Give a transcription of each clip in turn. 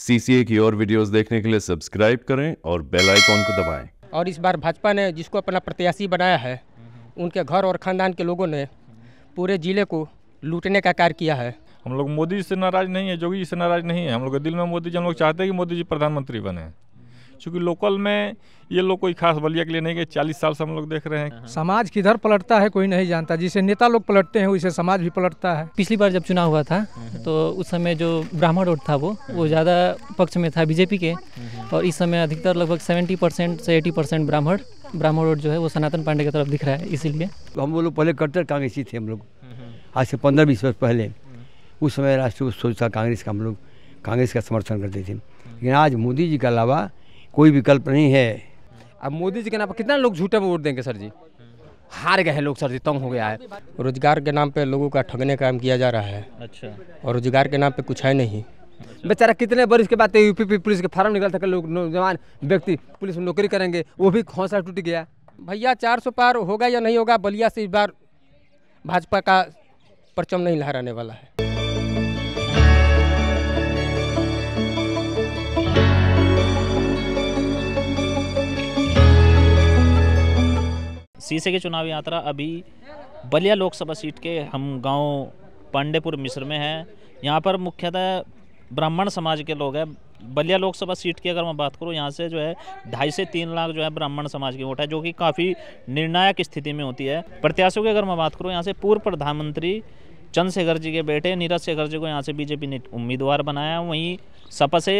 CCA की और videos देखने के लिए सब्सक्राइब करें और बेल आइकॉन को दबाएं और इस बार भाजपा ने जिसको अपना प्रत्याशी बनाया है हम्म। उनके घर और ख़ानदान के लोगों ने पूरे ज़िले को लूटने का कार्य किया है हम लोग मोदी जी से नाराज़ नहीं है जोगी जी से नाराज़ नहीं है हम लोग के दिल में मोदी जी हम लोग चाहते हैं कि मोदी जी प्रधानमंत्री बने चूँकि लोकल में ये लोग कोई खास बलिया के लिए नहीं गए चालीस साल से हम लोग देख रहे हैं हाँ। समाज किधर पलटता है कोई नहीं जानता जिसे नेता लोग पलटते हैं उसे समाज भी पलटता है पिछली बार जब चुनाव हुआ था हाँ। तो उस समय जो ब्राह्मण वोट था वो वो हाँ। ज़्यादा पक्ष में था बीजेपी के और इस समय अधिकतर लगभग सेवेंटी परसेंट से एटी परसेंट ब्राह्मण ब्राह्मण वोट जो है वो सनातन पांडे की तरफ दिख रहा है इसीलिए तो हम वो लोग पहले कट्टर कांग्रेसी थे हम लोग आज से पंद्रह बीस वर्ष पहले उस समय राष्ट्रीय सोचता कांग्रेस का हम लोग कांग्रेस का समर्थन करते थे लेकिन आज मोदी जी के अलावा कोई विकल्प नहीं है अब मोदी जी के नाम पर कितना लोग झूठे वोट देंगे सर जी हार गए हैं लोग सर जी तंग हो गया है रोजगार के नाम पे लोगों का ठगने का काम किया जा रहा है अच्छा और रोजगार के नाम पे कुछ है नहीं बेचारा कितने वर्ष के बाद यूपी पुलिस के फार्म निकल लोग नौजवान व्यक्ति पुलिस में नौकरी करेंगे वो भी हौसला टूट गया भैया चार सौ पार होगा या नहीं होगा बलिया से इस बार भाजपा का परचम नहीं लहराने वाला है शीशे की चुनावी यात्रा अभी बलिया लोकसभा सीट के हम गांव पांडेपुर मिस्र में है यहाँ पर मुख्यतः ब्राह्मण समाज के लोग हैं बलिया लोकसभा सीट की अगर मैं बात करूँ यहाँ से जो है ढाई से तीन लाख जो है ब्राह्मण समाज की वोट है जो कि काफ़ी निर्णायक स्थिति में होती है प्रत्याशियों की अगर मैं बात करूँ यहाँ से पूर्व प्रधानमंत्री चंद्रशेखर जी के बेटे नीरज शेखर जी को यहाँ से बीजेपी ने उम्मीदवार बनाया वहीं सपा से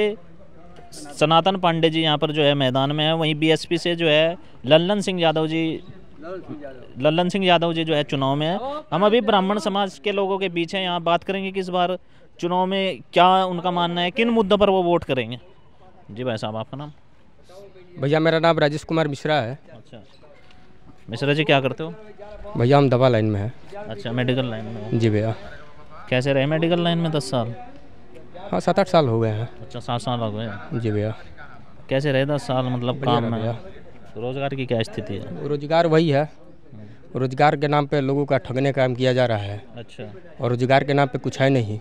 सनातन पांडे जी यहाँ पर जो है मैदान में है वहीं बीएसपी से जो है लल्लन सिंह यादव जी लल्लन सिंह यादव जी जो है चुनाव में है हम अभी ब्राह्मण समाज के लोगों के बीच है यहाँ बात करेंगे कि इस बार चुनाव में क्या उनका मानना है किन मुद्दों पर वो वोट करेंगे जी भाई साहब आपका नाम भैया मेरा नाम राजेश कुमार मिश्रा है अच्छा मिश्रा जी क्या करते हो भैया हम दवा लाइन में है अच्छा मेडिकल लाइन में जी भैया कैसे रहे मेडिकल लाइन में दस साल हाँ सात आठ साल हो गए हैं अच्छा सात साल हो गए जी भैया कैसे रहे दस साल मतलब काम में तो रोजगार की क्या स्थिति है रोजगार वही है रोजगार के नाम पे लोगों का ठगने काम किया जा रहा है अच्छा और रोजगार के नाम पे कुछ है नहीं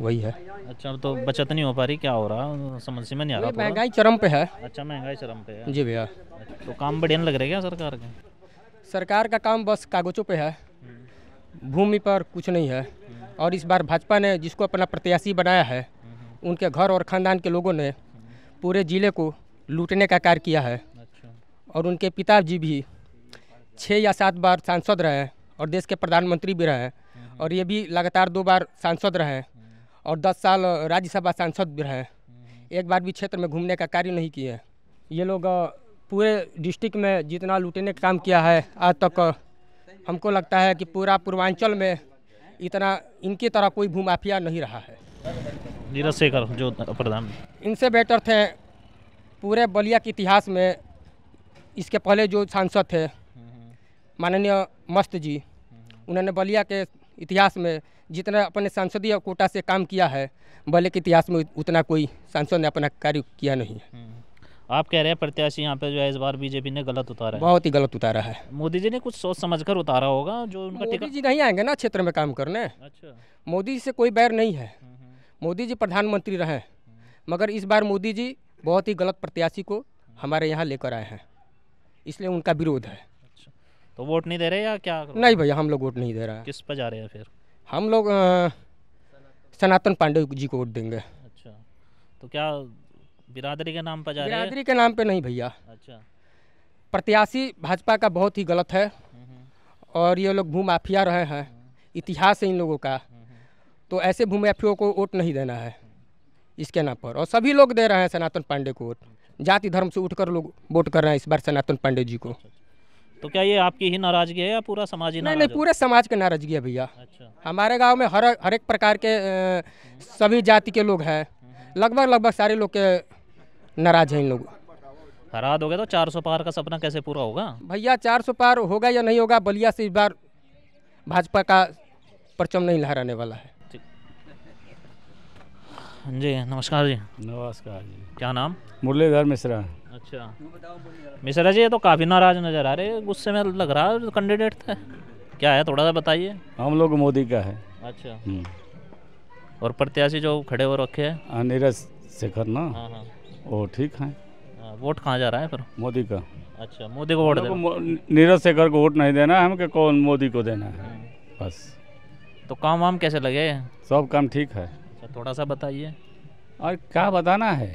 वही है अच्छा तो बचत नहीं हो पा रही क्या हो रहा समझ में नहीं आ रहा महंगाई चरम पे है अच्छा महंगाई चरम पे है जी भैया तो काम बढ़िया लग रहा है क्या सरकार के सरकार का काम बस कागजों पे है भूमि पर कुछ नहीं है और इस बार भाजपा ने जिसको अपना प्रत्याशी बनाया है हम्म। उनके घर और खानदान के लोगों ने पूरे ज़िले को लूटने का कार्य किया है अच्छा। और उनके पिताजी भी छः या सात बार सांसद रहे हैं और देश के प्रधानमंत्री भी रहे हैं हम्म। और ये भी लगातार दो बार सांसद रहे हैं हम्म। और दस साल राज्यसभा सांसद भी रहे हम्म। एक बार भी क्षेत्र में घूमने का कार्य नहीं किए ये लोग पूरे डिस्ट्रिक्ट में जितना लूटने का काम किया है आज तक हमको लगता है कि पूरा पूर्वांचल में इतना इनकी तरह कोई भूमाफिया नहीं रहा है शेखर जो प्रधान इनसे बेटर थे पूरे बलिया के इतिहास में इसके पहले जो सांसद थे माननीय मस्त जी उन्होंने बलिया के इतिहास में जितना अपने सांसदीय कोटा से काम किया है बलिया के इतिहास में उतना कोई सांसद ने अपना कार्य किया नहीं है आप कह रहे हैं प्रत्याशी यहाँ पे जो है इस बार बीजेपी ने गलत उतारा है बहुत ही गलत उतारा है मोदी जी ने कुछ सोच समझ कर उतारा होगा जो उनका मोदी जी नहीं आएंगे ना क्षेत्र में काम करने अच्छा मोदी जी से कोई बैर नहीं है हम्म, हम्म। मोदी जी प्रधानमंत्री रहे मगर इस बार मोदी जी बहुत ही गलत प्रत्याशी को हमारे यहाँ लेकर आए हैं इसलिए उनका विरोध है अच्छा तो वोट नहीं दे रहे या क्या नहीं भैया हम लोग वोट नहीं दे रहे हैं किस पर जा रहे हैं फिर हम लोग सनातन पांडे जी को वोट देंगे अच्छा तो क्या बिरादरी के नाम पर जा रहे हैं बिरादरी के नाम पर नहीं भैया अच्छा प्रत्याशी भाजपा का बहुत ही गलत है हम्म, हम्म। और ये लोग भूमाफिया रहे हैं इतिहास है इन लोगों का हम्म, तो ऐसे भूमाफियों को वोट नहीं देना है इसके नाम पर और सभी लोग दे रहे हैं सनातन पांडे को वोट जाति धर्म से उठकर लोग वोट कर रहे हैं इस बार सनातन पांडे जी को तो क्या ये आपकी ही नाराजगी है या पूरा समाज ही नहीं नहीं पूरे समाज की नाराजगी है भैया अच्छा। हमारे गांव में हर हर एक प्रकार के सभी जाति के लोग हैं लगभग लगभग सारे लोग के नाराज हैं इन लोग हो गए तो 400 पार का सपना कैसे पूरा होगा भैया 400 पार होगा या नहीं होगा बलिया से इस बार भाजपा का परचम नहीं लहराने वाला है हाँ जी नमस्कार जी नमस्कार जी क्या नाम मुरलीधर मिश्रा अच्छा मिश्रा जी ये तो काफ़ी नाराज नज़र आ रहे गुस्से में लग रहा है कैंडिडेट थे क्या है थोड़ा सा बताइए हम लोग मोदी का है अच्छा हम्म। और प्रत्याशी जो खड़े हो रखे हैं हाँ, नीरज शेखर ना हाँ, वो ठीक है वोट कहाँ जा रहा है फिर मोदी का अच्छा मोदी को वोट नीरज शेखर को वोट नहीं देना है हमके कौन मोदी को देना है हम्म। बस तो काम वाम कैसे लगे सब काम ठीक है थोड़ा सा बताइए और क्या बताना है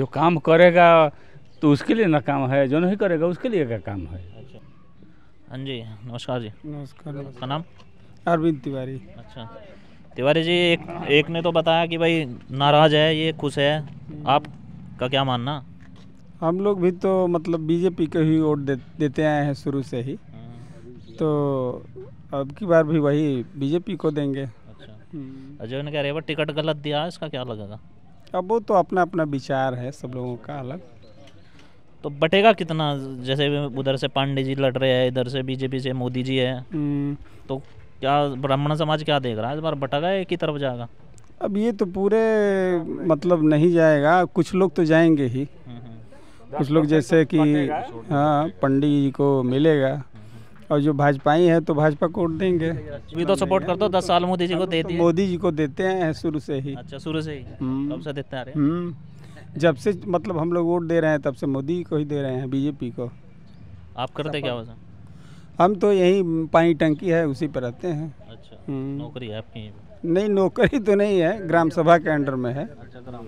जो काम करेगा तो उसके लिए ना काम है जो नहीं करेगा उसके लिए क्या काम है अच्छा हाँ जी नमस्कार जी नमस्कार आपका नाम अरविंद तिवारी अच्छा तिवारी जी एक एक ने तो बताया कि भाई नाराज है ये खुश है हम्म। आपका क्या मानना हम लोग भी तो मतलब बीजेपी को ही वोट दे, देते आए हैं शुरू से ही हम्म। तो अब की बार भी वही बीजेपी को देंगे हम्म। अजय ने कह रहे टिकट गलत दिया इसका क्या लगेगा अब वो तो अपना अपना विचार है सब लोगों का अलग तो बटेगा कितना जैसे उधर से पांडे जी लड़ रहे हैं इधर से बीजेपी से मोदी जी है हम्म। तो क्या ब्राह्मण समाज क्या देख रहा है इस बार बटेगा एक ही तरफ जाएगा अब ये तो पूरे मतलब नहीं जाएगा कुछ लोग तो जाएंगे ही हम्म, कुछ लोग जैसे कि हाँ पंडित जी को मिलेगा और जो भाजपाई है तो भाजपा को वोट देंगे तो सपोर्ट करते हो दस साल मोदी जी को देते हैं मोदी जी को देते हैं शुरू से ही अच्छा शुरू से ही हम्म। कब से देते आ हम्म। जब से मतलब हम लोग वोट दे रहे हैं तब से मोदी को ही दे रहे हैं बीजेपी को आप करते क्या वजह हम तो यही पानी टंकी है उसी पर रहते हैं अच्छा हम्म। नौकरी है आपकी नहीं नौकरी तो नहीं है ग्राम सभा के अंडर में है अच्छा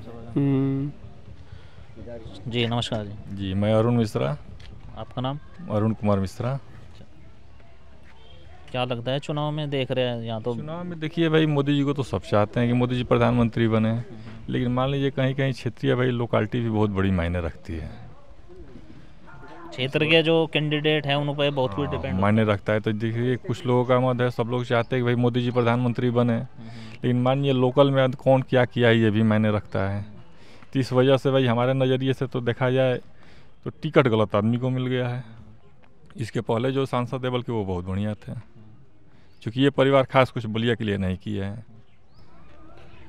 जी नमस्कार जी जी मैं अरुण मिश्रा आपका नाम अरुण कुमार मिश्रा क्या लगता है चुनाव में देख रहे हैं यहाँ तो चुनाव में देखिए भाई मोदी जी को तो सब चाहते हैं कि मोदी जी प्रधानमंत्री बने लेकिन मान लीजिए कहीं कहीं क्षेत्रीय भाई लोकालिटी भी बहुत बड़ी मायने रखती है क्षेत्र के जो कैंडिडेट हैं उन पर बहुत कुछ डिपेंड हाँ, मायने रखता है तो देखिए कुछ लोगों का मत है सब लोग चाहते हैं कि भाई मोदी जी प्रधानमंत्री बने लेकिन मानिए लोकल में कौन क्या किया ये भी मायने रखता है तो इस वजह से भाई हमारे नज़रिए से तो देखा जाए तो टिकट गलत आदमी को मिल गया है इसके पहले जो सांसद है बल्कि वो बहुत बढ़िया थे चूँकि ये परिवार खास कुछ बलिया के लिए नहीं किए हैं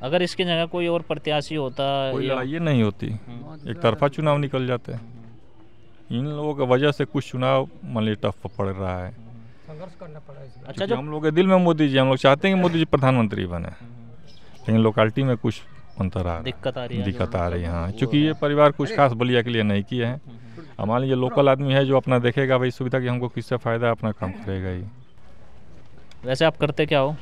अगर इसके जगह कोई और प्रत्याशी होता कोई लड़ाई नहीं होती हम्म। एक तरफा चुनाव निकल जाते हैं इन लोगों की वजह से कुछ चुनाव मान ली टफ पड़ रहा है संघर्ष करना अच्छा, हम लोग के दिल में मोदी जी हम लोग चाहते हैं कि मोदी जी प्रधानमंत्री बने लेकिन लोकलिटी में कुछ अंतर आ दिक्कत आ रही है दिक्कत आ रही है हाँ चूँकि ये परिवार कुछ खास बलिया के लिए नहीं किए हैं हम्म। हमारे ये लोकल आदमी है जो अपना देखेगा भाई सुविधा कि हमको किससे फ़ायदा अपना काम करेगा ही वैसे आप करते क्या हो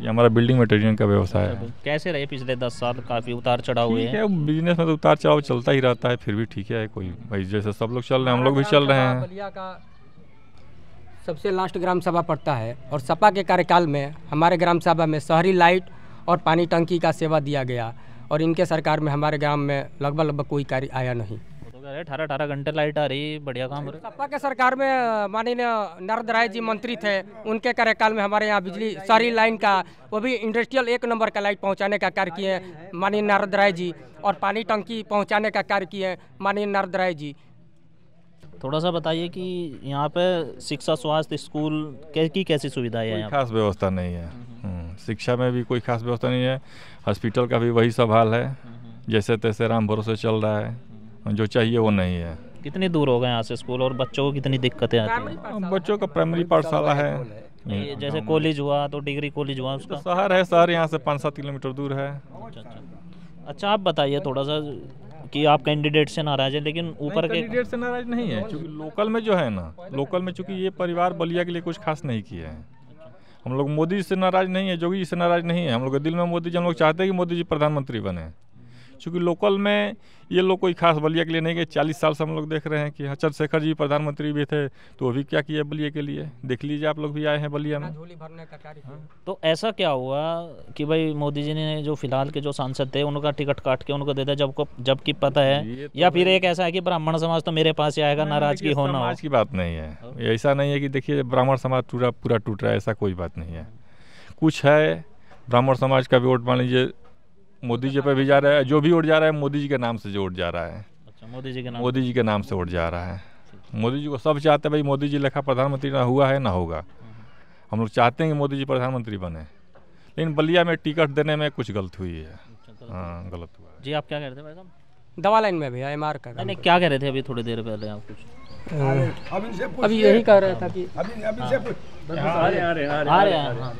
ये हमारा बिल्डिंग मटेरियल का व्यवसाय है अच्छा, कैसे रहे पिछले दस साल काफ़ी उतार चढ़ाव हुए हैं बिजनेस में तो उतार चढ़ाव चलता ही रहता है फिर भी ठीक है कोई भाई जैसे सब लोग चल रहे हैं हम लोग भी चल रहे हैं सबसे लास्ट ग्राम सभा पड़ता है और सपा के कार्यकाल में हमारे ग्राम सभा में शहरी लाइट और पानी टंकी का सेवा दिया गया और इनके सरकार में हमारे ग्राम में लगभग लगभग कोई कार्य आया नहीं अठारह अठारह घंटे लाइट आ रही बढ़िया काम हो रहा है सपा के सरकार में माननीय नरद राय जी मंत्री थे उनके कार्यकाल में हमारे यहाँ बिजली सारी लाइन का वो भी इंडस्ट्रियल एक नंबर का लाइट पहुँचाने का कार्य किए माननीय नरद राय जी और पानी टंकी पहुँचाने का कार्य किए माननीय नरद राय जी थोड़ा सा बताइए कि यहाँ पे शिक्षा स्वास्थ्य स्कूल की कैसी सुविधाएं हैं खास व्यवस्था नहीं है हम्म, हम्म। हम्म, शिक्षा में भी कोई खास व्यवस्था नहीं है हॉस्पिटल का भी वही सवाल है जैसे तैसे राम भरोसे चल रहा है जो चाहिए वो नहीं है कितनी दूर हो गए यहाँ से स्कूल और बच्चों को कितनी दिक्कतें आती हैं बच्चों का प्राइमरी पाठशाला है जैसे कॉलेज हुआ तो डिग्री कॉलेज हुआ उसका तो शहर है शहर यहाँ से पाँच सात किलोमीटर दूर है अच्छा, अच्छा।, अच्छा आप बताइए थोड़ा सा कि आप कैंडिडेट से नाराज है लेकिन ऊपर के कैंडिडेट से नाराज नहीं है क्योंकि लोकल में जो है ना लोकल में चूंकि ये परिवार बलिया के लिए कुछ खास नहीं किया है हम लोग मोदी से नाराज नहीं है जोगी जी से नाराज नहीं है हम लोग के दिल में मोदी जी हम लोग चाहते हैं कि मोदी जी प्रधानमंत्री बने चूँकि लोकल में ये लोग कोई खास बलिया के लिए नहीं गए चालीस साल से हम लोग देख रहे हैं कि चंद्र चंद्रशेखर जी प्रधानमंत्री भी थे तो वो भी क्या किए बलिया के लिए देख लीजिए आप लोग भी आए हैं बलिया में हाँ। तो ऐसा क्या हुआ कि भाई मोदी जी ने जो फिलहाल के जो सांसद थे उनका टिकट काट के उनको दे दिया जबको जबकि पता है तो या फिर एक ऐसा है कि ब्राह्मण समाज तो मेरे पास ही आएगा नाराजगी होना नाज की बात नहीं है हाँ। ऐसा नहीं है कि देखिए ब्राह्मण समाज पूरा पूरा टूट रहा है ऐसा कोई बात नहीं है कुछ है ब्राह्मण समाज का भी वोट मान लीजिए मोदी जी पे भी जा रहा है जो भी उठ जा रहा है मोदी जी के नाम से जो उठ जा रहा है अच्छा मोदी जी के नाम मोदी जी के नाम से उठ जा रहा है मोदी जी को सब चाहते हैं भाई मोदी जी लेखा प्रधानमंत्री ना हुआ है ना होगा हम्म। हम लोग चाहते हैं कि मोदी जी प्रधानमंत्री बने लेकिन बलिया में टिकट देने में कुछ गलत हुई है अच्छा, हाँ गलत हुआ जी आप क्या कह रहे थे भाई साहब दवा लाइन में भैया एम आर का नहीं क्या कह रहे थे अभी थोड़ी देर पहले आप कुछ अभी यही कह रहा था कि अभी अभी से हाँ, आ रहे आ रहे आ रहे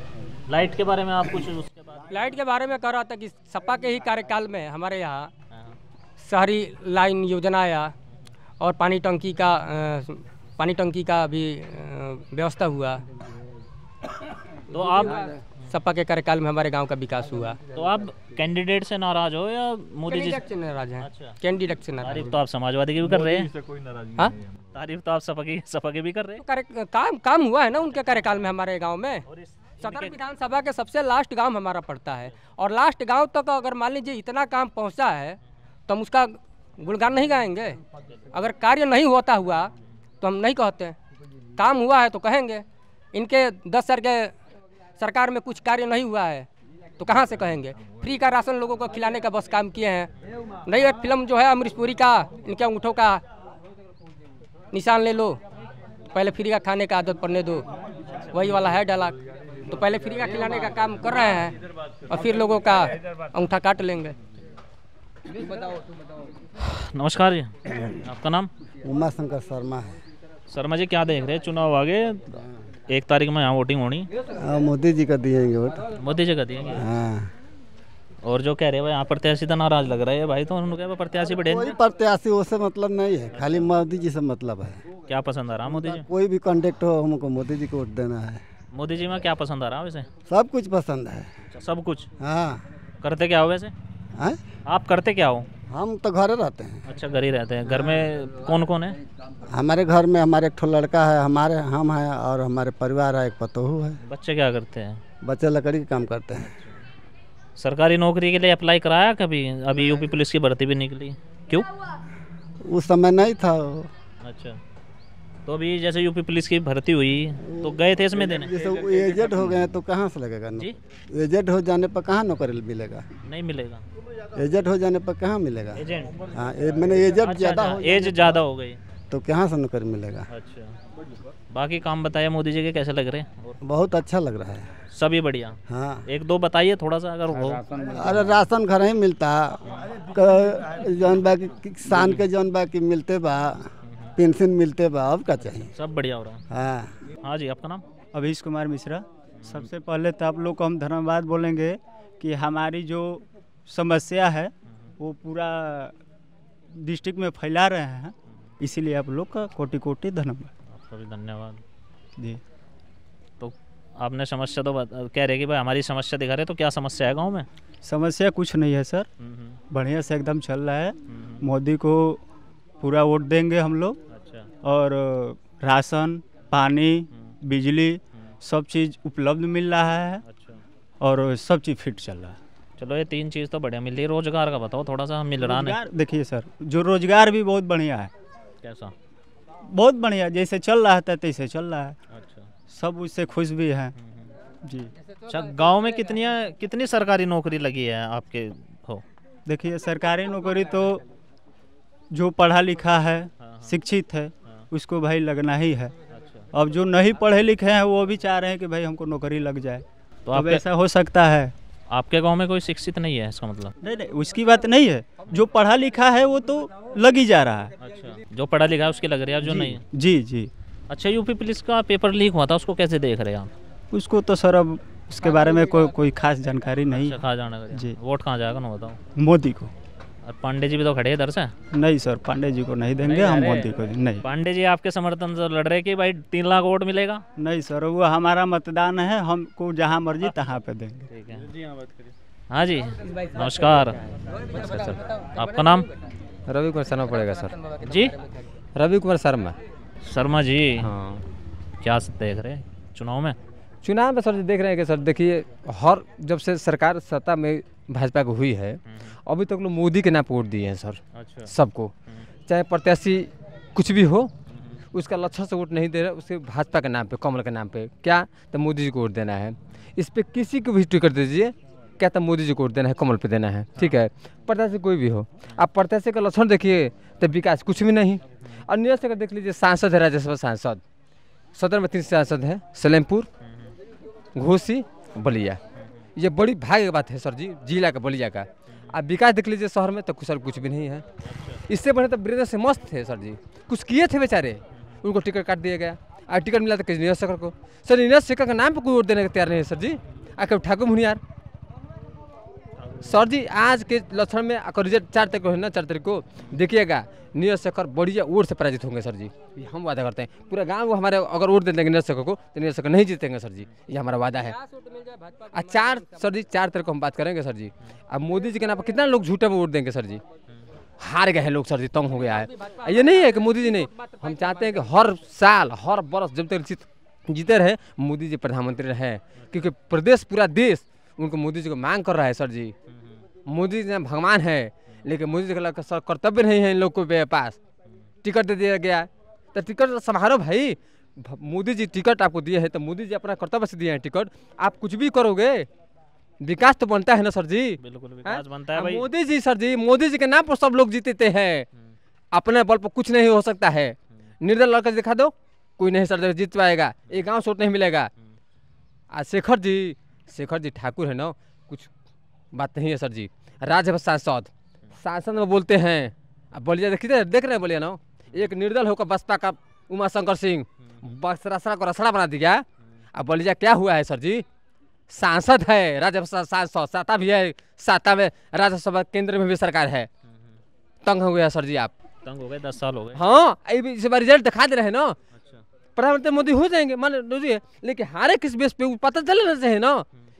लाइट के बारे में आप कुछ उसके बाद लाइट के बारे में कह रहा था कि सपा के ही कार्यकाल में हमारे यहाँ हाँ, हाँ। शहरी लाइन योजना आया और पानी टंकी का पानी टंकी का भी व्यवस्था हुआ तो आप सपा के कार्यकाल में हमारे गांव का विकास हुआ तो आप कैंडिडेट से नाराज हो या मोदी जी से नाराज हैं कैंडिडेट अच्छा। से नाराज तो आप समाजवादी की भी कर रहे हैं कोई नाराज हाँ? तारीफ तो आप सपा की सपा की भी कर रहे हैं काम काम हुआ है ना उनके कार्यकाल में हमारे गाँव में सदर विधानसभा के सबसे लास्ट गांव हमारा पड़ता है और लास्ट गांव तक अगर मान लीजिए इतना काम पहुंचा है तो हम उसका गुणगान नहीं गाएंगे अगर कार्य नहीं होता हुआ तो हम नहीं कहते काम हुआ है तो कहेंगे इनके दस साल के सरकार में कुछ कार्य नहीं हुआ है तो कहाँ से कहेंगे फ्री का राशन लोगों को खिलाने का बस काम किए हैं नई फिल्म जो है अमरीशपुरी का इनके अंगूठों का निशान ले लो पहले फ्री का खाने का आदत पड़ने दो वही वाला है डाला तो पहले फ्री का खिलाने का काम कर रहे हैं और फिर लोगों का अंगूठा काट लेंगे नमस्कार जी आपका नाम उमा शंकर शर्मा है शर्मा जी क्या देख रहे हैं चुनाव आगे एक तारीख में यहाँ वोटिंग होनी हाँ, मोदी जी का दिएंगे वोट मोदी जी का दिएंगे हाँ। और जो कह रहे हैं यहाँ प्रत्याशी तो नाराज लग रहे हैं भाई तो उन्होंने प्रत्याशी बढ़े प्रत्याशी उससे मतलब नहीं है खाली मोदी जी से मतलब है क्या पसंद आ रहा मोदी जी कोई भी कॉन्टेक्ट हो हमको मोदी जी को वोट देना है मोदी जी में क्या पसंद आ रहा है वैसे सब कुछ पसंद है अच्छा, सब कुछ हाँ करते क्या हो वैसे है? हाँ? आप करते क्या हो हम तो घर रहते हैं अच्छा घर ही रहते हैं घर में कौन कौन है हमारे घर में हमारे एक लड़का है हमारे हम हैं और हमारे परिवार है एक पतोहू है बच्चे क्या करते हैं बच्चे लकड़ी का काम करते हैं सरकारी नौकरी के लिए अप्लाई कराया कभी अभी यूपी पुलिस की भर्ती भी निकली क्यों उस समय नहीं था अच्छा तो अभी जैसे यूपी पुलिस की भर्ती हुई तो गए थे इसमें देने जैसे एजेंट हो गए तो कहाँ से लगेगा जी एजेंट हो जाने पर कहाँ नौकरी मिलेगा नहीं मिलेगा एजेंट हो जाने पर कहाँ मिलेगा एजेंट हाँ मैंने एजेंट अच्छा, ज़्यादा अच्छा, एज ज़्यादा हो गई तो कहाँ से नौकरी मिलेगा अच्छा बाकी काम बताया मोदी जी के कैसे लग रहे हैं बहुत अच्छा लग रहा है सभी बढ़िया हाँ एक दो बताइए थोड़ा सा अगर हो अरे राशन घर ही मिलता जौन बाकी किसान के जौन बाकी मिलते बा पेंशन मिलते बा अब का चाहिए सब बढ़िया हो रहा है हाँ हाँ जी आपका नाम अभीश कुमार मिश्रा सबसे पहले तो आप लोग को हम धन्यवाद बोलेंगे कि हमारी जो समस्या है वो पूरा डिस्ट्रिक्ट में फैला रहे हैं इसीलिए आप लोग का कोटि कोटि धन्यवाद आपका भी धन्यवाद जी तो आपने समस्या तो कह रहे कि भाई हमारी समस्या दिखा रहे तो क्या समस्या है गाँव में समस्या कुछ नहीं है सर हम्म, हम्म। बढ़िया से एकदम चल रहा है हम्म, मोदी को पूरा वोट देंगे हम लोग अच्छा। और राशन पानी हम्म। बिजली हम्म। सब चीज़ उपलब्ध मिल रहा है अच्छा। और सब चीज़ फिट चल रहा है चलो ये तीन चीज़ तो बढ़िया मिल रही है रोजगार का बताओ थोड़ा सा मिल रहा है देखिए सर जो रोजगार भी बहुत बढ़िया है कैसा बहुत बढ़िया जैसे चल रहा था तैसे चल रहा है अच्छा। सब उससे खुश भी हैं हम्म, जी तो अच्छा गांव में कितनी कितनी सरकारी नौकरी लगी है आपके हो देखिए सरकारी नौकरी तो जो पढ़ा लिखा है हाँ, हाँ। शिक्षित है हाँ। उसको भाई लगना ही है अच्छा। अब जो नहीं पढ़े लिखे हैं वो भी चाह रहे हैं कि भाई हमको नौकरी लग जाए तो अब ऐसा हो सकता है आपके गांव में कोई शिक्षित नहीं है इसका मतलब नहीं नहीं उसकी बात नहीं है जो पढ़ा लिखा है वो तो लग ही जा रहा है अच्छा जो पढ़ा लिखा है उसकी लग रही है जो नहीं है जी जी अच्छा यूपी पुलिस का पेपर लीक हुआ था उसको कैसे देख रहे हैं आप उसको तो सर अब उसके बारे में कोई कोई खास जानकारी अच्छा, नहीं अच्छा, खास जानकारी जी वोट कहाँ जाएगा ना बताओ मोदी को और पांडे जी भी तो खड़े इधर से नहीं सर पांडे जी को नहीं देंगे हम मोदी को नहीं पांडे जी आपके समर्थन से लड़ रहे कि भाई तीन लाख वोट मिलेगा नहीं सर वो हमारा मतदान है हमको जहाँ मर्जी तहाँ पे देंगे हाँ जी नमस्कार आपका नाम रवि कुमार शर्मा पड़ेगा सर जी रवि कुमार शर्मा शर्मा जी हाँ क्या देख रहे चुनाव में चुनाव में सर जी देख रहे हैं कि सर देखिए हर जब से सरकार सत्ता में भाजपा को हुई है हम्म, हम्म। अभी तक लोग मोदी के नाम वोट दिए हैं सर अच्छा। सबको हम्म, चाहे प्रत्याशी कुछ भी हो उसका लक्षण से वोट नहीं दे रहा उसके भाजपा के नाम पे कमल के नाम पे क्या तो मोदी जी को वोट देना है इस पर किसी को भी टिकट दीजिए क्या तो मोदी जी को वोट देना है कमल पे देना है हाँ। ठीक है प्रत्याशी कोई भी हो आप प्रत्याशी का लक्षण देखिए तो विकास कुछ भी नहीं और अगर देख लीजिए सांसद है राज्यसभा सांसद सदर में तीन सांसद हैं सलेमपुर घोसी बलिया ये बड़ी भाग्य की बात है सर जी जिला का बलिया का आप विकास देख लीजिए शहर में तो कुछ सर कुछ भी नहीं है इससे बने तो ब्रेदर से मस्त थे सर जी कुछ किए थे बेचारे उनको टिकट काट दिया गया और टिकट मिला तो नीरज शेखर को सर नीरज शेखर का नाम पर कोई वोट देने का तैयार नहीं है सर जी आखिर ठाकुर मुनियार सर जी आज के लक्षण में आपका रिजल्ट चार तारीख को है ना चार तारीख को देखिएगा नीरज शेखर बढ़िया वोट से पराजित होंगे सर जी ये हम वादा करते हैं पूरा गांव को हमारे अगर वोट दे देंगे नीरज शेखर को तो नीरज शेखर नहीं जीतेंगे सर जी ये हमारा वादा है आ चार सर जी चार तारीख को हम बात करेंगे सर जी अब मोदी जी के नाम पर कितना लोग झूठे में वोट देंगे सर जी हार गए हैं लोग सर जी तंग हो गया है ये नहीं है कि मोदी जी नहीं हम चाहते हैं कि हर साल हर बरस जब तक जीत जीते रहे मोदी जी प्रधानमंत्री रहे क्योंकि प्रदेश पूरा देश उनको मोदी जी को मांग कर रहा है सर जी मोदी जी भगवान है लेकिन मोदी जी का सर कर्तव्य नहीं है इन लोग के पास टिकट दे दिया गया तो टिकट समारोह भाई मोदी जी टिकट आपको दिए हैं तो मोदी जी अपना कर्तव्य से दिए हैं टिकट आप कुछ भी करोगे विकास तो बनता है ना सर जी बिल्कुल विकास हाँ? बनता है मोदी जी सर जी मोदी जी के नाम पर सब लोग जीतते हैं अपने बल पर कुछ नहीं हो सकता है निर्दल लड़का दिखा दो कोई नहीं सर जीत पाएगा एक गांव सोट नहीं मिलेगा आज शेखर जी शेखर जी ठाकुर है ना कुछ बात नहीं है सर जी राज्यसभा सांसद सांसद में बोलते हैं अब बोलिए देखिए देख रहे हैं बोलिए ना एक निर्दल होकर बसपा का उमा शंकर सिंह रसरा को रसड़ा बना दिया अब बोलिए क्या हुआ है सर जी सांसद है राज्यसभा सांसद साता भी है साता में राज्यसभा केंद्र में भी सरकार है तंग हो गया सर जी आप तंग हो गए दस साल हो गए हाँ इस बार रिजल्ट दिखा दे रहे हैं ना प्रधानमंत्री मोदी हो जाएंगे मान लीजिए लेकिन हारे किस बेस पे पता चल रहे हैं ना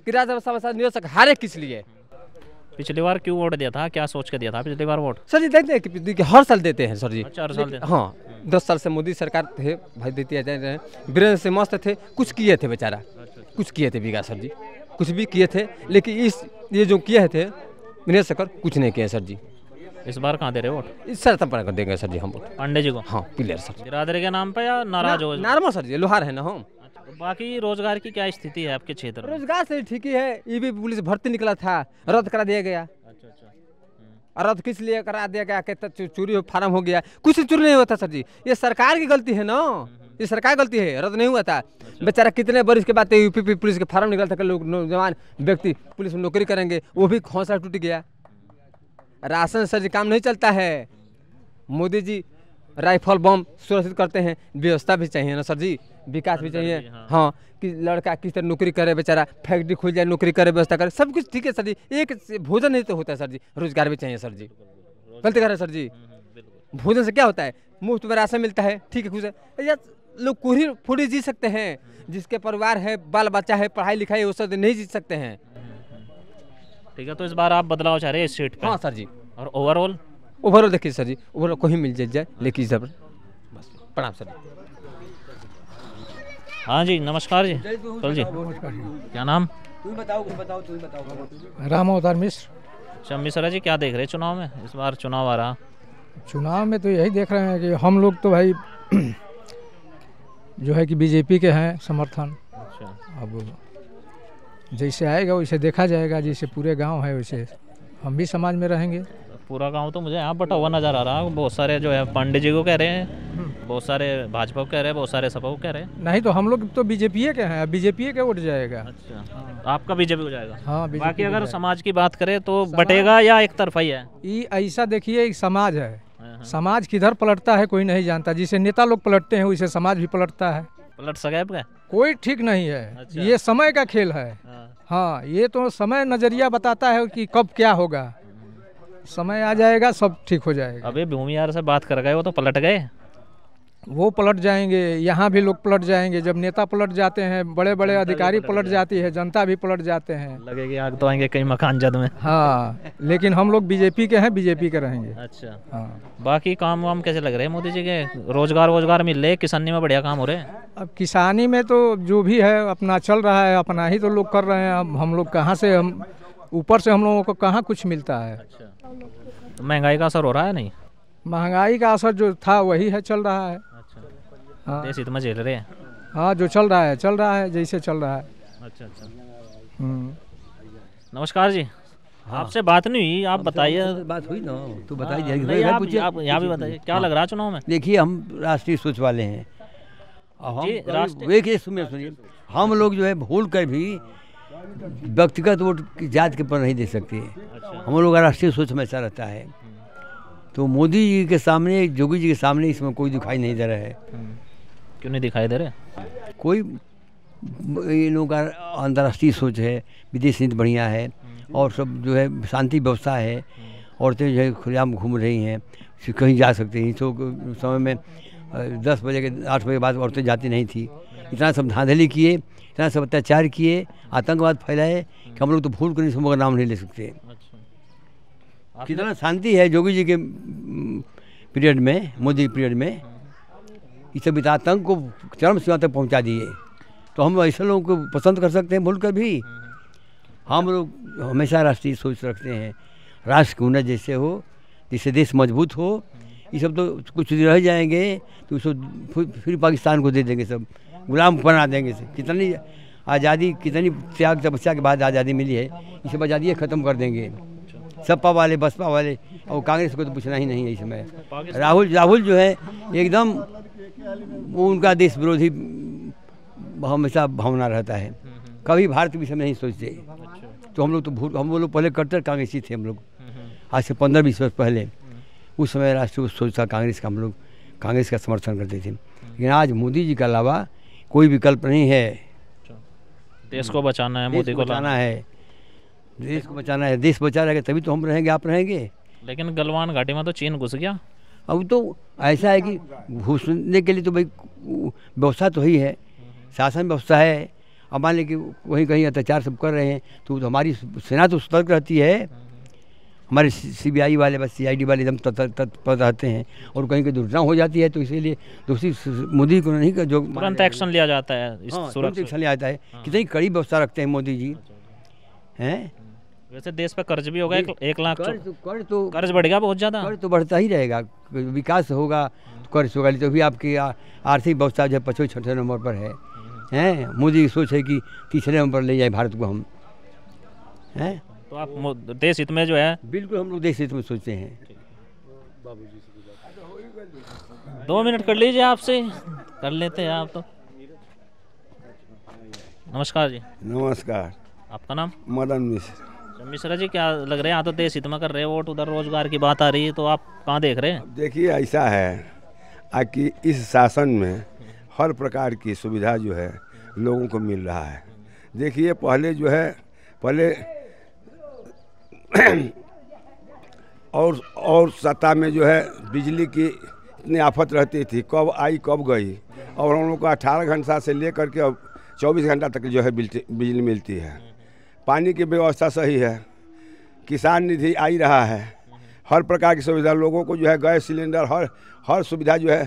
कि राज्यसभा निवेशक हारे किस लिए पिछली बार क्यों वोट दिया था क्या सोच के दिया था पिछली बार वोट सर जी देखते हैं कि हर साल देते हैं सर जी अच्छा हर साल हाँ दस साल से मोदी सरकार थे भाई देते जा रहे हैं वीरेंद्र से मस्त थे कुछ किए थे बेचारा कुछ किए थे बीघा सर जी कुछ भी किए थे लेकिन इस ये जो किए थे वीरेंद्र सरकार कुछ नहीं किए सर जी इस बार कहाँ दे रहे वोट सर तम्परा को देंगे सर जी हम वोट पांडे जी को हाँ प्लेयर सर बिरादरी के नाम पे या नाराज हो नॉर्मल सर जी लोहार है ना हम अच्छा, तो बाकी रोजगार की क्या स्थिति है आपके क्षेत्र रोजगार से ठीक ही है ये भी पुलिस भर्ती निकला था रद्द करा दिया गया अच्छा, अच्छा। हम्म। रद्द किस लिए करा दिया गया कहते तो चोरी हो फार्म हो गया कुछ चोरी नहीं होता सर जी ये सरकार की गलती है ना हम्म, हम्म। ये सरकार गलती है रद्द नहीं हुआ था अच्छा। बेचारा कितने वर्ष के बाद यूपी पुलिस के फार्म निकलता लोग नौजवान व्यक्ति पुलिस में नौकरी करेंगे वो भी हौसला टूट गया राशन सर जी काम नहीं चलता है मोदी जी राइफल बम सुरक्षित करते हैं व्यवस्था भी चाहिए ना सर जी विकास भी चाहिए हाँ, हाँ कि लड़का किस तरह नौकरी करे बेचारा फैक्ट्री खुल जाए नौकरी करे व्यवस्था करे सब कुछ ठीक है सर जी एक भोजन नहीं तो होता है सर जी रोजगार भी चाहिए सर जी गलती कह रहे सर जी भोजन से क्या होता है मुफ्त में राशन मिलता है ठीक है खुश है या लोग कुरी फूरी जी सकते हैं जिसके परिवार है बाल बच्चा है पढ़ाई लिखाई वो सब नहीं जीत सकते हैं ठीक है तो इस बार आप बदलाव चाह रहे हैं इस सीट पर हाँ सर जी और ओवरऑल ओवरऑल देखिए सर जी ओवरऑल कहीं मिल जाए लेकिन सर बस प्रणाम सर हाँ जी नमस्कार जी चल जी क्या नाम तुम बताओ बताओ तुम बताओ राम अवतार मिश्र अच्छा मिश्रा जी क्या देख रहे हैं चुनाव में इस बार चुनाव आ रहा चुनाव में तो यही देख रहे हैं कि हम लोग तो भाई जो है कि बीजेपी के हैं समर्थन अच्छा अब जैसे आएगा वैसे देखा जाएगा जैसे पूरे गाँव है वैसे हम भी समाज में रहेंगे पूरा गांव तो मुझे यहाँ बटा हुआ नज़र आ रहा है बहुत सारे जो है पांडे जी को कह रहे हैं हम्म। बहुत सारे भाजपा को कह रहे हैं बहुत सारे सपा को कह रहे हैं नहीं तो हम लोग तो बीजेपी के हैं बीजेपी के वोट जाएगा अच्छा हाँ। आपका बीजेपी को जाएगा हाँ बाकी अगर समाज की बात करें तो बटेगा या एक तरफा ही है ये ऐसा देखिए एक समाज है हाँ, हाँ। समाज किधर पलटता है कोई नहीं जानता जिसे नेता लोग पलटते हैं उसे समाज भी पलटता है पलट आपका कोई ठीक नहीं है अच्छा। ये समय का खेल है हाँ।, हाँ ये तो समय नजरिया बताता है कि कब क्या होगा समय आ जाएगा सब ठीक हो जाएगा अभी भूमिहार से बात कर गए वो तो पलट गए वो पलट जाएंगे यहाँ भी लोग पलट जाएंगे जब नेता पलट जाते हैं बड़े बड़े अधिकारी पलट, पलट जाती है जनता भी पलट जाते हैं लगेगी आग तो आएंगे कई मकान जद में हाँ लेकिन हम लोग बीजेपी के हैं बीजेपी के रहेंगे अच्छा हाँ बाकी काम वाम कैसे लग रहे हैं मोदी जी के रोजगार वोजगार मिल रहे किसानी में बढ़िया काम हो रहे हैं अब किसानी में तो जो भी है अपना चल रहा है अपना ही तो लोग कर रहे हैं अब हम लोग कहाँ से हम ऊपर से हम लोगों को कहाँ कुछ मिलता है अच्छा। तो महंगाई का असर हो रहा है नहीं महंगाई का असर जो था वही है चल रहा है हाँ। देश इतना झेल रहे हैं हाँ जो चल रहा है चल रहा है जैसे चल रहा है अच्छा अच्छा हम्म। नमस्कार जी हाँ। आपसे बात नहीं हुई आप बताइए तो बात हुई ना तो बताइए हाँ, नहीं आप, यहाँ भी बताइए क्या हाँ। लग रहा चुनाव में देखिए हम राष्ट्रीय सोच वाले हैं सुनिए हम लोग जो है भूल कर भी व्यक्तिगत वोट जात के पर नहीं दे सकते अच्छा। हम लोग का राष्ट्रीय सोच में ऐसा रहता है हम्म। तो मोदी जी के सामने योगी जी के सामने इसमें कोई दिखाई नहीं दे रहा है हम्म। क्यों नहीं दिखाई दे रहे कोई इन लोगों का अंतर्राष्ट्रीय सोच है विदेश नीति बढ़िया है हम्म। और सब जो है शांति व्यवस्था है हम्म। औरतें जो है खुलेआम घूम रही हैं कहीं जा सकती हैं तो समय में दस बजे के आठ बजे के बाद औरतें जाती नहीं थी इतना सब धांधली किए इतना सब अत्याचार किए आतंकवाद फैलाए कि हम लोग तो भूल कर समूह का नाम नहीं ले सकते अच्छा। कितना शांति है जोगी जी के पीरियड में मोदी पीरियड में इस सब आतंक को चरम सीमा तक पहुँचा दिए तो हम ऐसे लोगों को पसंद कर सकते हैं भूल कर भी हम लोग हमेशा राष्ट्रीय सोच रखते हैं राष्ट्र की उन्नत जैसे हो जिससे देश मजबूत हो ये सब तो कुछ रह जाएंगे तो उसको फिर पाकिस्तान को दे देंगे सब गुलाम बना देंगे सब कितनी आज़ादी कितनी त्याग तपस्या के बाद आज़ादी मिली है ये सब आज़ादी ख़त्म कर देंगे सपा वाले बसपा वाले और कांग्रेस को तो पूछना ही नहीं है इस समय राहुल राहुल जो है एकदम वो उनका देश विरोधी हमेशा भावना रहता है कभी भारत विषय में नहीं सोचते अच्छा। तो हम लोग तो भूल हम लोग पहले कट्टर कांग्रेसी थे हम लोग हम्म, हम्म। आज से पंद्रह बीस वर्ष पहले हम्म। उस समय राष्ट्रीय सोच था कांग्रेस का हम लोग कांग्रेस का समर्थन करते थे लेकिन आज मोदी जी के अलावा कोई विकल्प नहीं है अच्छा। देश को बचाना है मोदी को बचाना है देश को बचाना है देश बचा रहेगा तभी तो हम रहेंगे आप रहेंगे लेकिन गलवान घाटी में तो चीन घुस गया अब तो ऐसा है कि घूसने के लिए तो भाई व्यवस्था तो ही है शासन व्यवस्था है अब मान लें कि वहीं कहीं अत्याचार सब कर रहे हैं तो, तो हमारी सेना तो सतर्क रहती है हमारे सीबीआई वाले बस सीआईडी वाले एकदम तत्पर रहते हैं और कहीं कहीं दुर्घटना हो जाती है तो इसीलिए दूसरी मोदी को नहीं जो तुरंत एक्शन लिया जाता है इस हाँ, तुरंत एक्शन लिया जाता है हाँ। कितनी कड़ी व्यवस्था रखते हैं मोदी जी अच्छा। हैं वैसे देश पर कर्ज भी होगा एक, एक लाख तो- कर्ज कर्ज तो कर्ज बढ़ेगा बहुत ज़्यादा कर्ज तो बढ़ता ही रहेगा विकास होगा तो कर्ज होगा तो भी आपकी आर्थिक व्यवस्था जो है पचो छठे नंबर पर है हैं मोदी की सोच है कि तीसरे नंबर पर ले जाए भारत को हम हैं तो आप देश हित में जो है बिल्कुल हम लोग देश हित में सोचते हैं दो मिनट कर लीजिए आपसे कर लेते हैं आप तो नमस्कार जी नमस्कार आपका नाम मदन मिश्र तो मिश्रा जी क्या लग रहे हैं यहाँ तो देश हित तो में कर रहे हैं वोट उधर रोजगार की बात आ रही है तो आप कहाँ देख रहे हैं देखिए ऐसा है कि इस शासन में हर प्रकार की सुविधा जो है लोगों को मिल रहा है देखिए पहले जो है पहले और और सत्ता में जो है बिजली की इतनी आफत रहती थी कब आई कब गई और हम लोग को अठारह घंटा से लेकर के अब चौबीस घंटा तक जो है बिजली मिलती है पानी की व्यवस्था सही है किसान निधि आई रहा है हर प्रकार की सुविधा लोगों को जो है गैस सिलेंडर हर हर सुविधा जो है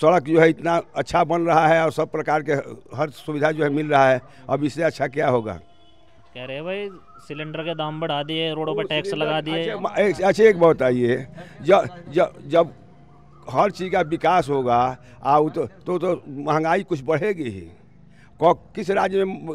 सड़क जो है इतना अच्छा बन रहा है और सब प्रकार के हर सुविधा जो है मिल रहा है अब इससे अच्छा क्या होगा कह रहे भाई सिलेंडर के दाम बढ़ा दिए रोडों पर टैक्स लगा दिए अच्छा, अच्छा एक बात आइए जब जब जब हर चीज़ का विकास होगा आ तो, तो, तो महंगाई कुछ बढ़ेगी ही किस राज्य में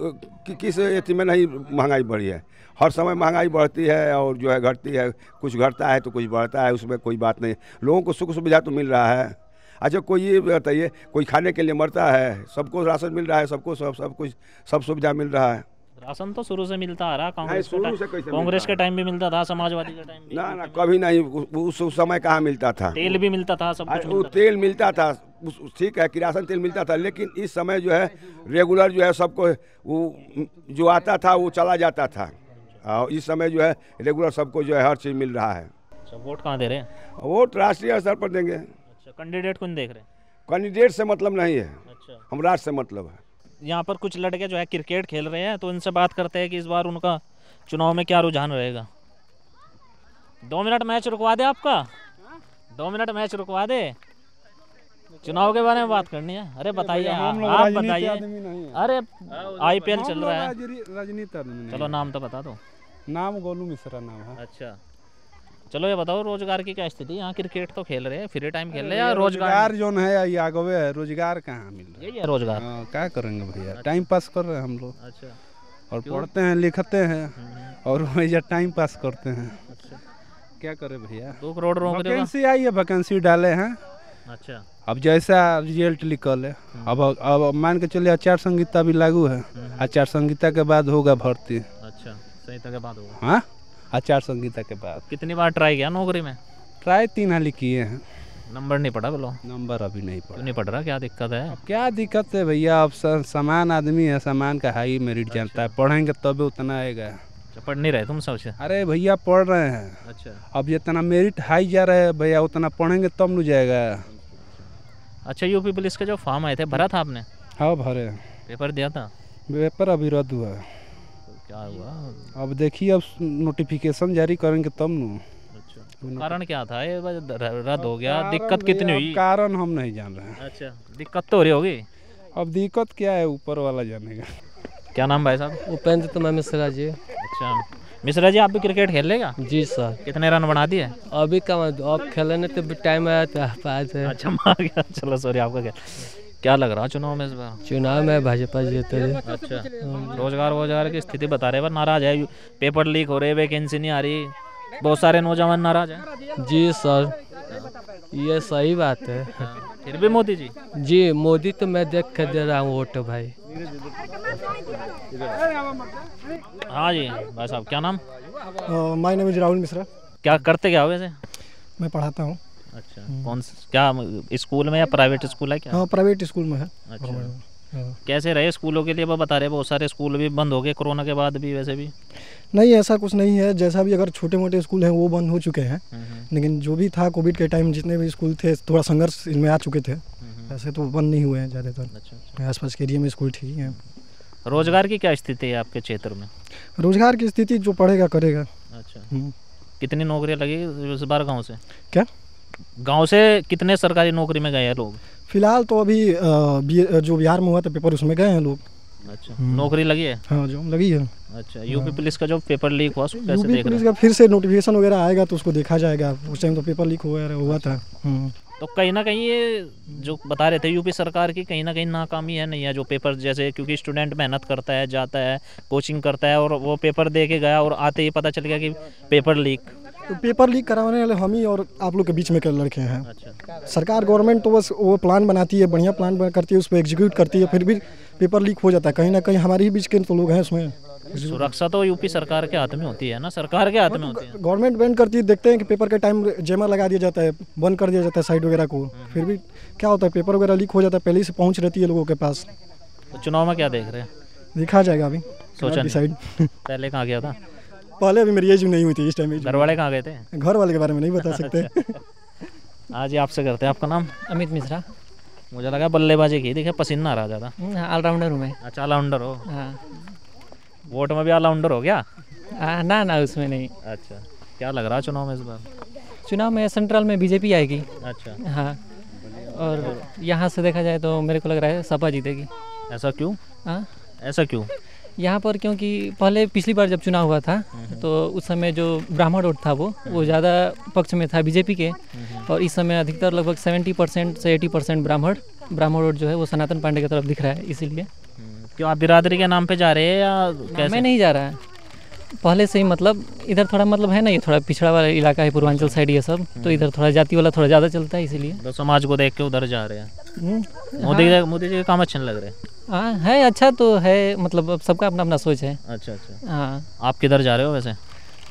कि, किस एथी में नहीं महंगाई बढ़ी है हर समय महंगाई बढ़ती है और जो है घटती है कुछ घटता है तो कुछ बढ़ता है उसमें कोई बात नहीं लोगों को सुख सुविधा तो मिल रहा है अच्छा कोई ये बताइए कोई खाने के लिए मरता है सबको राशन मिल रहा है सबको सब सब कुछ सब सुविधा मिल रहा है राशन तो शुरू से मिलता आ रहा कांग्रेस कांग्रेस के टाइम भी मिलता था समाजवादी टाइम ना ना कभी नहीं उस समय कहाँ मिलता था तेल भी मिलता था सब कुछ तेल मिलता था ठीक है किरासन तेल मिलता था लेकिन इस समय जो है रेगुलर जो है सबको वो जो आता था वो चला जाता था और इस समय जो है रेगुलर सबको जो है हर चीज़ मिल रहा है अच्छा, वोट कहाँ दे रहे हैं वोट राष्ट्रीय स्तर पर देंगे अच्छा कैंडिडेट कौन देख रहे हैं कैंडिडेट से मतलब नहीं है अच्छा। हम राष्ट्र से मतलब है यहाँ पर कुछ लड़के जो है क्रिकेट खेल रहे हैं तो इनसे बात करते हैं कि इस बार उनका चुनाव में क्या रुझान रहेगा दो मिनट मैच रुकवा दे आपका दो मिनट मैच रुकवा दे चुनाव के बारे में बात करनी है अरे बताइए आप बताइए अरे आईपीएल हाँ, चल रहा है चलो नाम तो बता दो नाम गोलू मिश्रा नाम है अच्छा चलो ये बताओ रोजगार की क्या स्थिति यहाँ क्रिकेट तो खेल रहे हैं फ्री टाइम खेल रहे हैं रोजगार जो है ये आगवे है रोजगार कहाँ मिल रहा है है रोजगार हाँ, क्या करेंगे भैया टाइम अच्छा। पास कर रहे हैं हम लोग अच्छा और पढ़ते हैं लिखते हैं हम्म, हम्म। और भैया टाइम पास करते हैं अच्छा। क्या करे भैया दो करोड़ वैकेंसी आई है वैकेंसी डाले हैं अच्छा अब जैसा रिजल्ट निकल है हम्म। अब अब मान के चलिए आचार संहिता भी लागू है आचार संहिता के बाद होगा भर्ती अच्छा संहिता के बाद होगा हाँ आचार संहिता के बाद कितनी बार ट्राई किया नौकरी में ट्राई तीन हाली किए हैं नंबर नहीं पड़ा बोलो नंबर अभी नहीं पड़ा नहीं पड़ रहा क्या दिक्कत है क्या दिक्कत है भैया अब समान आदमी है समान का हाई मेरिट अच्छा। जानता है पढ़ेंगे तब उतना आएगा अच्छा, पढ़ नहीं रहे तुम सबसे अरे भैया पढ़ रहे हैं अच्छा अब जितना मेरिट हाई जा रहा है भैया उतना पढ़ेंगे तब न जाएगा अच्छा यूपी पुलिस का जो फॉर्म आए थे भरा था आपने हाँ भरे पेपर दिया था पेपर अभी रद्द हुआ है अब देखिए अब नोटिफिकेशन जारी करेंगे तब न अच्छा। कारण क्या था ये रद्द हो गया दिक्कत कितनी हुई कारण हम नहीं जान रहे हैं अच्छा दिक्कत तो हो रही होगी अब दिक्कत क्या है ऊपर वाला जाने का क्या नाम भाई साहब उपेंद्र तो मैं मिश्रा जी अच्छा मिश्रा जी आप भी क्रिकेट खेल लेगा जी सर कितने रन बना दिए अभी कम अब खेलने तो टाइम आया था अच्छा मार गया चलो सॉरी आपका क्या क्या लग रहा चुनाव में इस बार चुनाव में भाजपा जीते अच्छा रोजगार वोजगार की स्थिति बता रहे पर नाराज है पेपर लीक हो रहे वैकेंसी नहीं आ रही बहुत सारे नौजवान नाराज हैं जी सर ये सही बात है हाँ, फिर भी मोदी जी जी मोदी तो मैं देख कर दे रहा हूँ वोट भाई हाँ जी भाई साहब क्या नाम my name is Rahul Mishra क्या करते क्या हो वैसे मैं पढ़ाता हूँ अच्छा हम्म। कौन क्या स्कूल में या प्राइवेट स्कूल है क्या हाँ, प्राइवेट स्कूल में है अच्छा हाँ। कैसे रहे स्कूलों के लिए बता रहे बहुत सारे स्कूल भी बंद हो गए कोरोना के बाद भी वैसे भी नहीं ऐसा कुछ नहीं है जैसा भी अगर छोटे मोटे स्कूल हैं वो बंद हो चुके हैं हम्म, हम्म। लेकिन जो भी था कोविड के टाइम जितने भी स्कूल थे थोड़ा संघर्ष इनमें आ चुके थे ऐसे तो बंद नहीं हुए हैं ज़्यादातर अच्छा, अच्छा। आसपास के एरिया में स्कूल ठीक है रोजगार की क्या स्थिति है आपके क्षेत्र में रोजगार की स्थिति जो पढ़ेगा करेगा अच्छा कितनी नौकरियाँ लगेगी इस बार गाँव से क्या गांव से कितने सरकारी नौकरी में गए हैं लोग फिलहाल तो अभी जो बिहार में हुआ था पेपर उसमें गए हैं लोग अच्छा हम्म। नौकरी लगी है हाँ जो लगी है अच्छा यूपी पुलिस का जो पेपर लीक हुआ उसको कैसे देख पुलिस का फिर से नोटिफिकेशन वगैरह आएगा तो उसको देखा जाएगा उस टाइम तो पेपर लीक हुआ हुआ था हम्म। तो कहीं ना कहीं ये जो बता रहे थे यूपी सरकार की कहीं ना कहीं नाकामी है नहीं है जो पेपर जैसे क्योंकि स्टूडेंट मेहनत करता है जाता है कोचिंग करता है और वो पेपर दे के गया और आते ही पता चल गया कि पेपर लीक तो पेपर लीक कराने वाले हम ही और आप लोग के बीच में के लड़के हैं अच्छा। सरकार गवर्नमेंट तो बस वो प्लान बनाती है बढ़िया प्लान करती है उस पर एग्जीक्यूट करती है फिर भी पेपर लीक हो जाता है कहीं ना कहीं हमारे ही बीच के तो लोग हैं उसमें सुरक्षा तो यूपी सरकार के हाथ में होती है ना सरकार के हाथ में होती है गवर्नमेंट बैंड करती है देखते हैं कि पेपर के टाइम जेमर लगा दिया जाता है बंद कर दिया जाता है साइड वगैरह को हम्म। फिर भी क्या होता है पेपर वगैरह लीक हो जाता है पहले से पहुँच रहती है लोगों के पास तो चुनाव में क्या देख रहे हैं देखा जाएगा अभी सोचा डिसाइड पहले कहाँ गया था पहले अभी मेरी एज भी नहीं हुई थी इस टाइम घर वाले कहाँ गए थे घर वाले के बारे में नहीं बता सकते अच्छा। आज ही आपसे करते हैं आपका नाम अमित मिश्रा मुझे लगा बल्लेबाजी की देखिए पसीना आ रहा ज़्यादा ऑलराउंडर हम्म, हाँ, हूँ मैं हाँ, अच्छा ऑलराउंडर हो हाँ। वोट में भी ऑलराउंडर हो गया ना ना उसमें नहीं अच्छा क्या लग रहा चुनाव में इस बार चुनाव में सेंट्रल में बीजेपी आएगी अच्छा हाँ और यहाँ से देखा जाए तो मेरे को लग रहा है सपा जीतेगी ऐसा क्यों हाँ ऐसा क्यों यहाँ पर क्योंकि पहले पिछली बार जब चुनाव हुआ था हम्म। तो उस समय जो ब्राह्मण वोट था वो वो हम्म। ज़्यादा पक्ष में था बीजेपी के हम्म। और इस समय अधिकतर लगभग सेवेंटी परसेंट से एटी परसेंट ब्राह्मण ब्राह्मण वोट जो है वो सनातन पांडे की तरफ दिख रहा है इसीलिए क्यों आप बिरादरी के नाम पे जा रहे हैं या कैसे? मैं नहीं जा रहा है पहले से ही मतलब इधर थोड़ा मतलब है ना ये थोड़ा पिछड़ा वाला इलाका है पूर्वांचल साइड ये सब तो इधर थोड़ा जाति वाला थोड़ा ज़्यादा चलता है इसीलिए तो समाज को देख के उधर जा रहे हैं मोदी मोदी जी के काम अच्छे लग रहे हैं आ, हाँ, है अच्छा तो है मतलब सबका अपना अपना सोच है अच्छा अच्छा हाँ आप किधर जा रहे हो वैसे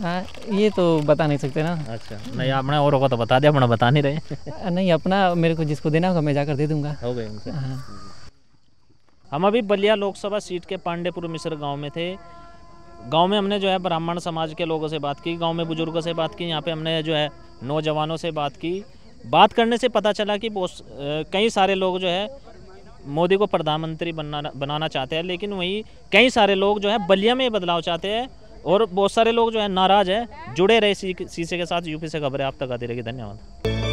आ, ये तो बता नहीं सकते ना अच्छा नहीं आपने और होगा तो बता दिया अपना बता नहीं रहे नहीं अपना मेरे को जिसको देना होगा मैं जाकर दे दूंगा हो गए उनसे हाँ। हम अभी बलिया लोकसभा सीट के पांडेपुर मिश्र गाँव में थे गाँव में हमने जो है ब्राह्मण समाज के लोगों से बात की गाँव में बुजुर्गों से बात की यहाँ पे हमने जो है नौजवानों से बात की बात करने से पता चला कि बहुत कई सारे लोग जो है मोदी को प्रधानमंत्री बनाना बनाना चाहते हैं लेकिन वहीं कई सारे लोग जो है बलिया में बदलाव चाहते हैं और बहुत सारे लोग जो है नाराज़ है जुड़े रहे शीशे के साथ यूपी से खबरें आप तक आती रहेगी धन्यवाद